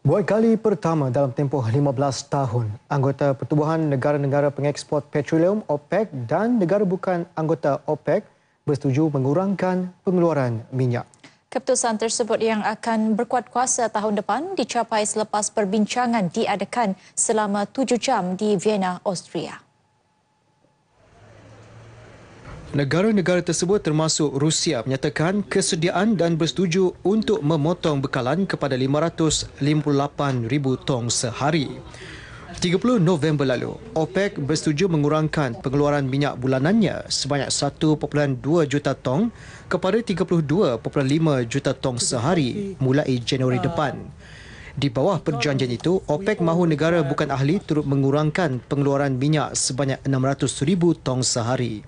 Buat kali pertama dalam tempoh 15 tahun, anggota Pertubuhan Negara-Negara Pengeksport Petroleum OPEC dan negara bukan anggota OPEC bersetuju mengurangkan pengeluaran minyak. Keputusan tersebut yang akan berkuat kuasa tahun depan dicapai selepas perbincangan diadakan selama tujuh jam di Vienna, Austria. Negara-negara tersebut termasuk Rusia menyatakan kesediaan dan bersetuju untuk memotong bekalan kepada 558,000 tong sehari. 30 November lalu, OPEC bersetuju mengurangkan pengeluaran minyak bulanannya sebanyak 1.2 juta tong kepada 32.5 juta tong sehari mulai Januari depan. Di bawah perjanjian itu, OPEC mahu negara bukan ahli turut mengurangkan pengeluaran minyak sebanyak 600,000 tong sehari.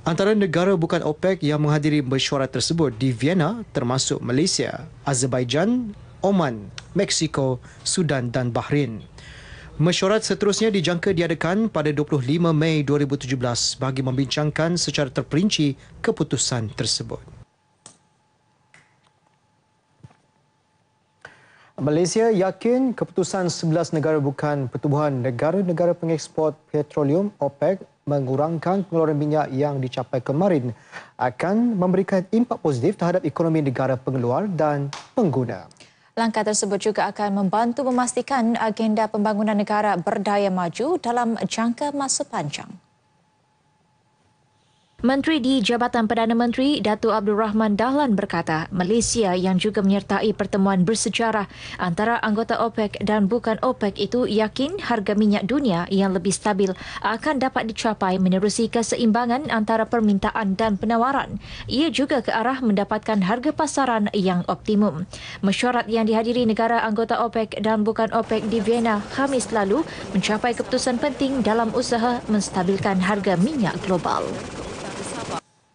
Antara negara bukan OPEC yang menghadiri mesyuarat tersebut di Vienna termasuk Malaysia, Azerbaijan, Oman, Mexico, Sudan dan Bahrain. Mesyuarat seterusnya dijangka diadakan pada 25 Mei 2017 bagi membincangkan secara terperinci keputusan tersebut. Malaysia yakin keputusan 11 negara bukan pertubuhan negara-negara pengeksport petroleum OPEC mengurangkan pengeluaran minyak yang dicapai kemarin akan memberikan impak positif terhadap ekonomi negara pengeluar dan pengguna. Langkah tersebut juga akan membantu memastikan agenda pembangunan negara berdaya maju dalam jangka masa panjang. Menteri di Jabatan Perdana Menteri Dato Abdul Rahman Dahlan berkata, Malaysia yang juga menyertai pertemuan bersejarah antara anggota OPEC dan bukan OPEC itu yakin harga minyak dunia yang lebih stabil akan dapat dicapai menerusi keseimbangan antara permintaan dan penawaran. Ia juga ke arah mendapatkan harga pasaran yang optimum. Mesyuarat yang dihadiri negara anggota OPEC dan bukan OPEC di Vienna Khamis lalu mencapai keputusan penting dalam usaha menstabilkan harga minyak global.